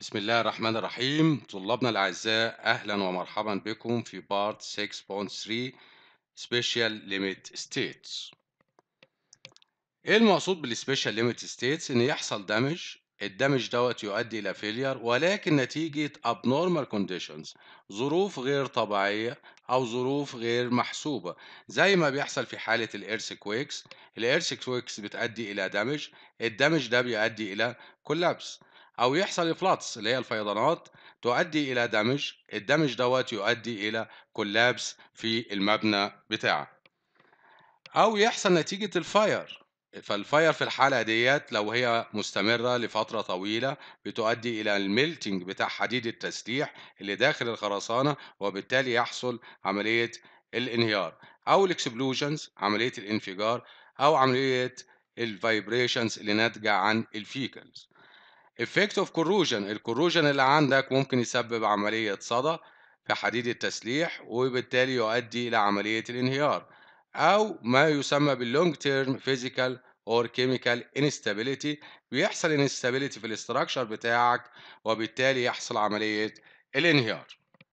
بسم الله الرحمن الرحيم طلابنا الأعزاء أهلا ومرحبا بكم في بارت 6.3 Special Limit States إيه المقصود بالسبيشال ليميت ستيتس؟ إن يحصل دامج الدامج دوت يؤدي إلى فيلير ولكن نتيجة abnormal conditions ظروف غير طبيعية أو ظروف غير محسوبة زي ما بيحصل في حالة الإيرثكويكس الإيرثكويكس بتؤدي إلى دامج الدامج ده بيؤدي إلى كولابس أو يحصل فلاتس اللي هي الفيضانات تؤدي إلى دمج الدمج دوت يؤدي إلى كولابس في المبنى بتاعك أو يحصل نتيجة الفاير فالفاير في الحالة ديت لو هي مستمرة لفترة طويلة بتؤدي إلى الميلتينج بتاع حديد التسليح اللي داخل الخرسانة وبالتالي يحصل عملية الانهيار أو الاكسبلوجنز عملية الانفجار أو عملية الفايبريشنز اللي ناتجة عن الفيكلز effect of corrosion corrosion اللي عندك ممكن يسبب عملية صدى في حديد التسليح وبالتالي يؤدي إلى عملية الانهيار أو ما يسمى باللونج تيرم فيزيكال اور كيميكال instability بيحصل instability في الاستراكشر بتاعك وبالتالي يحصل عملية الانهيار